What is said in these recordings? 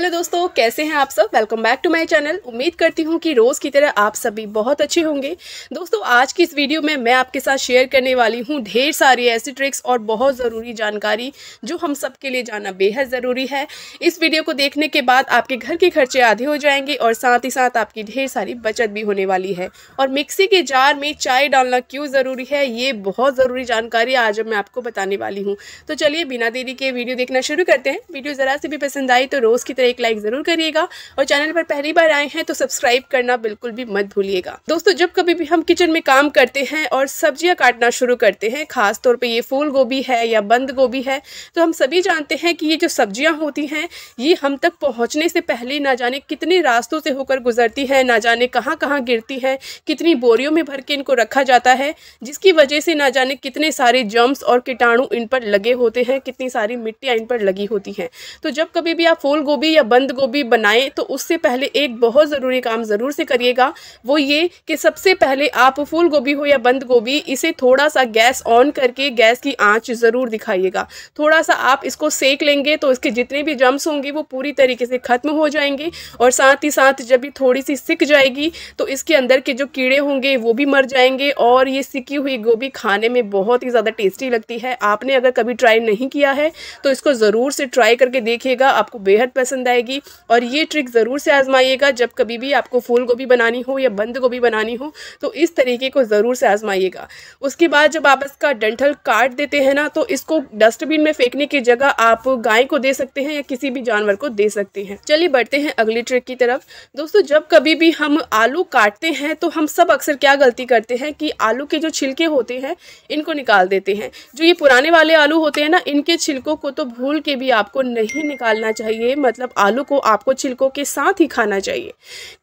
hello दोस्तों कैसे हैं आप सब welcome back to my channel उम्मीद करती हूँ कि रोज़ की तरह आप सभी बहुत अच्छे होंगे दोस्तों आज की इस वीडियो में मैं आपके साथ शेयर करने वाली हूँ ढेर सारी ऐसी ट्रिक्स और बहुत ज़रूरी जानकारी जो हम सब के लिए जाना बेहद ज़रूरी है इस वीडियो को देखने के बाद आपके घर के खर्चे आधे हो जाएंगे और साथ ही साथ आपकी ढेर सारी बचत भी होने वाली है और मिक्सी के जार में चाय डालना क्यों ज़रूरी है ये बहुत ज़रूरी जानकारी आज मैं आपको बताने वाली हूँ तो चलिए बिना देरी के वीडियो देखना शुरू करते हैं वीडियो ज़रा से भी पसंद आई तो रोज़ की तरह एक लाइक ज़रूर करिएगा और चैनल पर पहली बार आए हैं तो सब्सक्राइब करना बिल्कुल भी मत भूलिएगा दोस्तों जब कभी भी हम किचन में काम करते हैं और सब्जियां काटना शुरू करते हैं खास तौर पे ये फूल गोभी है या बंद गोभी है तो हम सभी जानते हैं कि ये जो सब्जियां होती हैं ये हम तक पहुंचने से पहले ना जाने कितने रास्तों से होकर गुजरती है ना जाने कहाँ कहाँ गिरती है कितनी बोरियों में भर के इनको रखा जाता है जिसकी वजह से ना जाने कितने सारे जम्स और कीटाणु इन पर लगे होते हैं कितनी सारी मिट्टियाँ इन पर लगी होती हैं तो जब कभी भी आप फूल गोभी गोभी या बंद गोभी बनाएं तो उससे पहले एक बहुत ज़रूरी काम ज़रूर से करिएगा वो ये कि सबसे पहले आप फूल गोभी हो या बंद गोभी इसे थोड़ा सा गैस ऑन करके गैस की आँच ज़रूर दिखाइएगा थोड़ा सा आप इसको सेक लेंगे तो इसके जितने भी जम्स होंगे वो पूरी तरीके से ख़त्म हो जाएंगे और साथ ही साथ जब भी थोड़ी सी सिक जाएगी तो इसके अंदर के जो कीड़े होंगे वो भी मर जाएंगे और ये सिकी हुई गोभी खाने में बहुत ही ज़्यादा टेस्टी लगती है आपने अगर कभी ट्राई नहीं किया है तो इसको ज़रूर से ट्राई करके देखिएगा आपको बेहद पसंद पसंद आएगी और ये ट्रिक ज़रूर से आजमाइएगा जब कभी भी आपको फूल गोभी बनानी हो या बंद गोभी बनानी हो तो इस तरीके को ज़रूर से आजमाइएगा उसके बाद जब आप इसका डंठल काट देते हैं ना तो इसको डस्टबिन में फेंकने की जगह आप गाय को दे सकते हैं या किसी भी जानवर को दे सकते हैं चलिए बढ़ते हैं अगली ट्रिक की तरफ दोस्तों जब कभी भी हम आलू काटते हैं तो हम सब अक्सर क्या गलती करते हैं कि आलू के जो छिलके होते हैं इनको निकाल देते हैं जो ये पुराने वाले आलू होते हैं ना इनके छिलकों को तो भूल के भी आपको नहीं निकालना चाहिए मतलब तब मतलब आलू को आपको छिलकों के साथ ही खाना चाहिए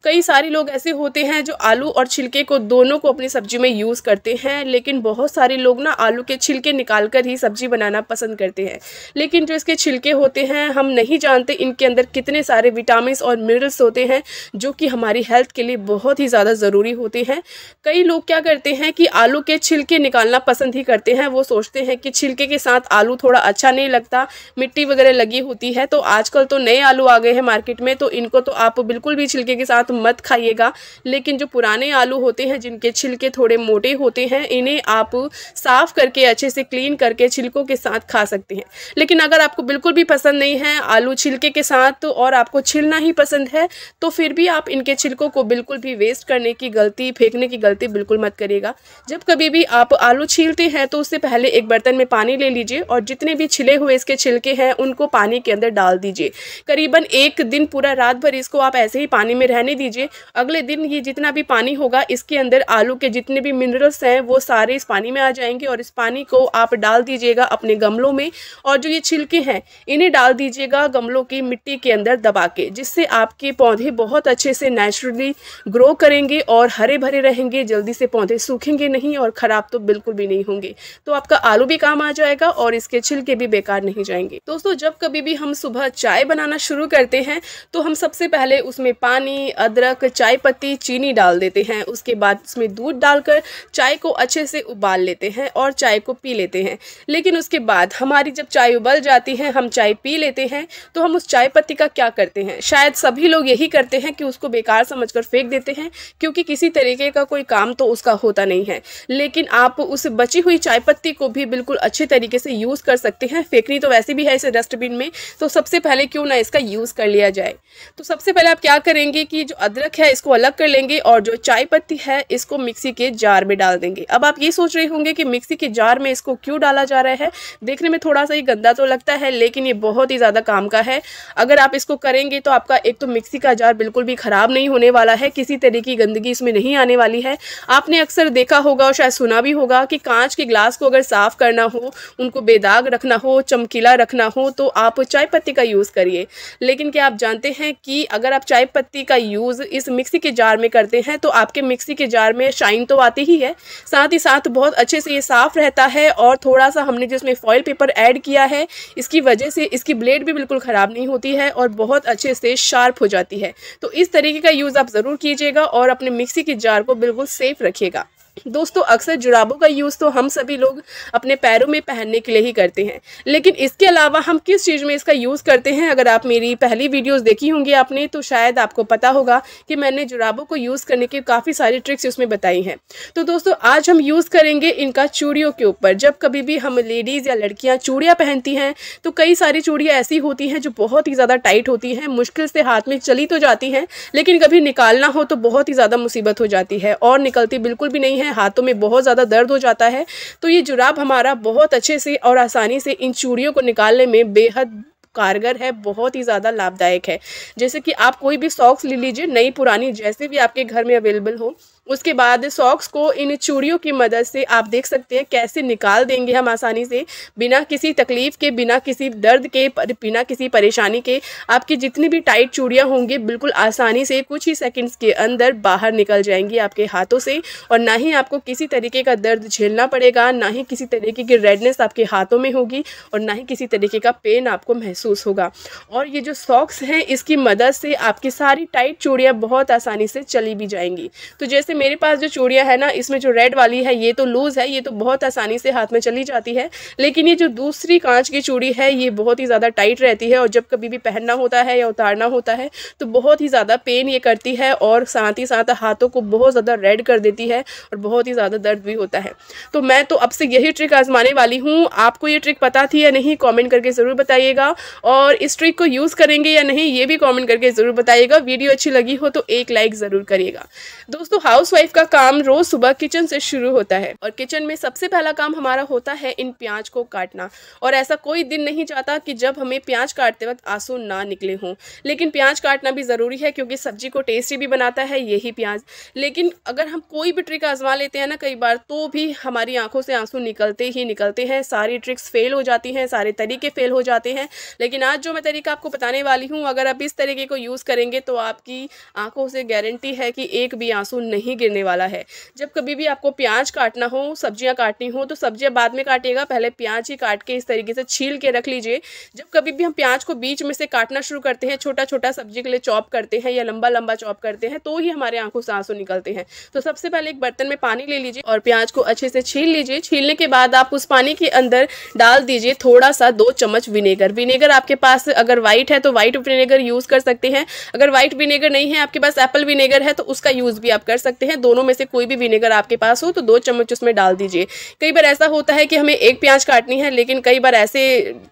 कई सारे लोग ऐसे होते हैं जो आलू और छिलके को दोनों को अपनी सब्जी में यूज़ करते हैं लेकिन बहुत सारे लोग ना आलू के छिलके निकाल कर ही सब्जी बनाना पसंद करते हैं लेकिन जो इसके छिलके होते हैं हम नहीं जानते इनके अंदर कितने सारे विटामिन और मिनरल्स होते हैं जो कि हमारी हेल्थ के लिए बहुत ही ज़्यादा ज़रूरी होते हैं कई लोग क्या करते हैं कि आलू के छिलके निकालना पसंद ही करते हैं वो सोचते हैं कि छिलके के साथ आलू थोड़ा अच्छा नहीं लगता मिट्टी वगैरह लगी होती है तो आजकल तो नए आलू आलू आ गए हैं मार्केट में तो इनको तो आप बिल्कुल भी छिलके के साथ मत खाइएगा लेकिन जो पुराने आलू होते हैं जिनके छिलके थोड़े मोटे होते हैं इन्हें आप साफ़ करके अच्छे से क्लीन करके छिलकों के साथ खा सकते हैं लेकिन अगर आपको बिल्कुल भी पसंद नहीं है आलू छिलके के साथ तो और आपको छिलना ही पसंद है तो फिर भी आप इनके छिलकों को बिल्कुल भी वेस्ट करने की गलती फेंकने की गलती बिल्कुल मत करिएगा जब कभी भी आप आलू छीलते हैं तो उससे पहले एक बर्तन में पानी ले लीजिए और जितने भी छिले हुए इसके छिलके हैं उनको पानी के अंदर डाल दीजिए करीब तकरीबन एक दिन पूरा रात भर इसको आप ऐसे ही पानी में रहने दीजिए अगले दिन ये जितना भी पानी होगा इसके अंदर आलू के जितने भी मिनरल्स हैं वो सारे इस पानी में आ जाएंगे और इस पानी को आप डाल दीजिएगा अपने गमलों में और जो ये छिलके हैं इन्हें डाल दीजिएगा गमलों की मिट्टी के अंदर दबा के जिससे आपके पौधे बहुत अच्छे से नेचुरली ग्रो करेंगे और हरे भरे रहेंगे जल्दी से पौधे सूखेंगे नहीं और ख़राब तो बिल्कुल भी नहीं होंगे तो आपका आलू भी काम आ जाएगा और इसके छिलके भी बेकार नहीं जाएंगे दोस्तों जब कभी भी हम सुबह चाय बनाना शुरू शुरू करते हैं तो हम सबसे पहले उसमें पानी अदरक चाय पत्ती चीनी डाल देते हैं उसके बाद उसमें दूध डालकर चाय को अच्छे से उबाल लेते हैं और चाय को पी लेते हैं लेकिन उसके बाद हमारी जब चाय उबल जाती है हम चाय पी लेते हैं तो हम उस चाय पत्ती का क्या करते हैं शायद सभी लोग यही करते हैं कि उसको बेकार समझ कर फेंक देते हैं क्योंकि किसी तरीके का कोई काम तो उसका होता नहीं है लेकिन आप उस बची हुई चाय पत्ती को भी बिल्कुल अच्छे तरीके से यूज़ कर सकते हैं फेंकनी तो वैसे भी है इसे डस्टबिन में तो सबसे पहले क्यों ना इसका यूज़ कर लिया जाए तो सबसे पहले आप क्या करेंगे कि जो अदरक है इसको अलग कर लेंगे और जो चाय पत्ती है इसको मिक्सी के जार में डाल देंगे अब आप ये सोच रहे होंगे कि मिक्सी के जार में इसको क्यों डाला जा रहा है देखने में थोड़ा सा ही गंदा तो लगता है लेकिन ये बहुत ही ज़्यादा काम का है अगर आप इसको करेंगे तो आपका एक तो मिक्सी का जार बिल्कुल भी ख़राब नहीं होने वाला है किसी तरह की गंदगी इसमें नहीं आने वाली है आपने अक्सर देखा होगा और शायद सुना भी होगा कि कांच के ग्लास को अगर साफ़ करना हो उनको बेदाग रखना हो चमकीला रखना हो तो आप चाय पत्ती का यूज़ करिए लेकिन क्या आप जानते हैं कि अगर आप चाय पत्ती का यूज़ इस मिक्सी के जार में करते हैं तो आपके मिक्सी के जार में शाइन तो आती ही है साथ ही साथ बहुत अच्छे से ये साफ़ रहता है और थोड़ा सा हमने जो फॉइल फॉयल पेपर ऐड किया है इसकी वजह से इसकी ब्लेड भी बिल्कुल ख़राब नहीं होती है और बहुत अच्छे से शार्प हो जाती है तो इस तरीके का यूज़ आप ज़रूर कीजिएगा और अपने मिक्सी के जार को बिल्कुल सेफ़ रखिएगा दोस्तों अक्सर जुराबों का यूज़ तो हम सभी लोग अपने पैरों में पहनने के लिए ही करते हैं लेकिन इसके अलावा हम किस चीज़ में इसका यूज़ करते हैं अगर आप मेरी पहली वीडियोस देखी होंगी आपने तो शायद आपको पता होगा कि मैंने जुराबों को यूज़ करने के काफ़ी सारी ट्रिक्स उसमें बताई हैं तो दोस्तों आज हम यूज़ करेंगे इनका चूड़ियों के ऊपर जब कभी भी हम लेडीज़ या लड़कियाँ चूड़ियाँ पहनती हैं तो कई सारी चूड़ियाँ ऐसी होती हैं जो बहुत ही ज़्यादा टाइट होती हैं मुश्किल से हाथ में चली तो जाती हैं लेकिन कभी निकालना हो तो बहुत ही ज़्यादा मुसीबत हो जाती है और निकलती बिल्कुल भी नहीं है हैं हाथों में बहुत ज़्यादा दर्द हो जाता है तो ये जुराब हमारा बहुत अच्छे से और आसानी से इन चूड़ियों को निकालने में बेहद कारगर है बहुत ही ज़्यादा लाभदायक है जैसे कि आप कोई भी सॉक्स ले लीजिए नई पुरानी जैसे भी आपके घर में अवेलेबल हो उसके बाद सॉक्स को इन चूड़ियों की मदद से आप देख सकते हैं कैसे निकाल देंगे हम आसानी से बिना किसी तकलीफ़ के बिना किसी दर्द के बिना किसी परेशानी के आपकी जितनी भी टाइट चूड़ियाँ होंगी बिल्कुल आसानी से कुछ ही सेकंड्स के अंदर बाहर निकल जाएंगी आपके हाथों से और ना ही आपको किसी तरीके का दर्द झेलना पड़ेगा ना ही किसी तरीके की रेडनेस आपके हाथों में होगी और ना ही किसी तरीके का पेन आपको महसूस होगा और ये जो सॉक्स हैं इसकी मदद से आपकी सारी टाइट चूड़ियाँ बहुत आसानी से चली भी जाएंगी तो जैसे मेरे पास जो चूड़ियाँ है ना इसमें जो रेड वाली है ये तो लूज़ है ये तो बहुत आसानी से हाथ में चली जाती है लेकिन ये जो दूसरी कांच की चूड़ी है ये बहुत ही ज़्यादा टाइट रहती है और जब कभी भी पहनना होता है या उतारना होता है तो बहुत ही ज़्यादा पेन ये करती है और साथ ही साथ हाथों को बहुत ज़्यादा रेड कर देती है और बहुत ही ज़्यादा दर्द भी होता है तो मैं तो अब से यही ट्रिक आजमाने वाली हूँ आपको ये ट्रिक पता थी या नहीं कॉमेंट करके ज़रूर बताइएगा और इस ट्रिक को यूज़ करेंगे या नहीं ये भी कॉमेंट करके ज़रूर बताइएगा वीडियो अच्छी लगी हो तो एक लाइक ज़रूर करिएगा दोस्तों हाउस हाउसवाइफ का काम रोज सुबह किचन से शुरू होता है और किचन में सबसे पहला काम हमारा होता है इन प्याज को काटना और ऐसा कोई दिन नहीं चाहता कि जब हमें प्याज काटते वक्त आंसू ना निकले हों लेकिन प्याज काटना भी ज़रूरी है क्योंकि सब्जी को टेस्टी भी बनाता है यही प्याज लेकिन अगर हम कोई भी ट्रिक आजमा लेते हैं ना कई बार तो भी हमारी आंखों से आंसू निकलते ही निकलते हैं सारी ट्रिक्स फेल हो जाती हैं सारे तरीके फेल हो जाते हैं लेकिन आज जो मैं तरीका आपको बताने वाली हूँ अगर आप इस तरीके को यूज़ करेंगे तो आपकी आंखों से गारंटी है कि एक भी आंसू नहीं नहीं गिरने वाला है जब कभी भी आपको प्याज काटना हो सब्जियां काटनी हो तो सब्जियां बाद में काटिएगा पहले प्याज ही काट के इस तरीके से छील के रख लीजिए जब कभी भी हम प्याज को बीच में से काटना शुरू करते हैं छोटा छोटा सब्जी के लिए चॉप करते हैं या लंबा लंबा चॉप करते हैं तो ही हमारे आंखों से आंसू निकलते हैं तो सबसे पहले एक बर्तन में पानी ले लीजिए और प्याज को अच्छे से छील लीजिए छीलने के बाद आप उस पानी के अंदर डाल दीजिए थोड़ा सा दो चम्मच विनेगर विनेगर आपके पास अगर व्हाइट है तो व्हाइट विनेगर यूज़ कर सकते हैं अगर व्हाइट विनेगर नहीं है आपके पास एप्पल विनेगर है तो उसका यूज़ भी आप कर सकते सकते हैं दोनों में से कोई भी विनेगर आपके पास हो तो दो चम्मच उसमें डाल दीजिए कई बार ऐसा होता है कि हमें एक प्याज काटनी है लेकिन कई बार ऐसे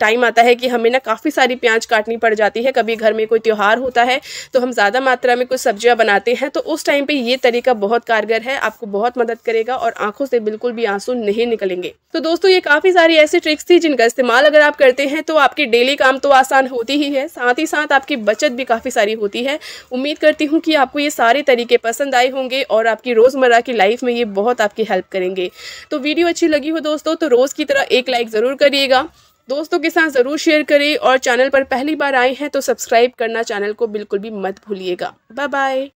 टाइम आता है कि हमें ना काफ़ी सारी प्याज काटनी पड़ जाती है कभी घर में कोई त्यौहार होता है तो हम ज़्यादा मात्रा में कुछ सब्जियाँ बनाते हैं तो उस टाइम पर ये तरीका बहुत कारगर है आपको बहुत मदद करेगा और आंखों से बिल्कुल भी आंसू नहीं निकलेंगे तो दोस्तों ये काफ़ी सारी ऐसी ट्रिक्स थी जिनका इस्तेमाल अगर आप करते हैं तो आपके डेली काम तो आसान होती ही है साथ ही साथ आपकी बचत भी काफ़ी सारी होती है उम्मीद करती हूँ कि आपको ये सारे तरीके पसंद आए होंगे और आपकी रोज़मर्रा की लाइफ में ये बहुत आपकी हेल्प करेंगे तो वीडियो अच्छी लगी हो दोस्तों तो रोज़ की तरह एक लाइक ज़रूर करिएगा दोस्तों के साथ ज़रूर शेयर करें और चैनल पर पहली बार आए हैं तो सब्सक्राइब करना चैनल को बिल्कुल भी मत भूलिएगा बाय बाय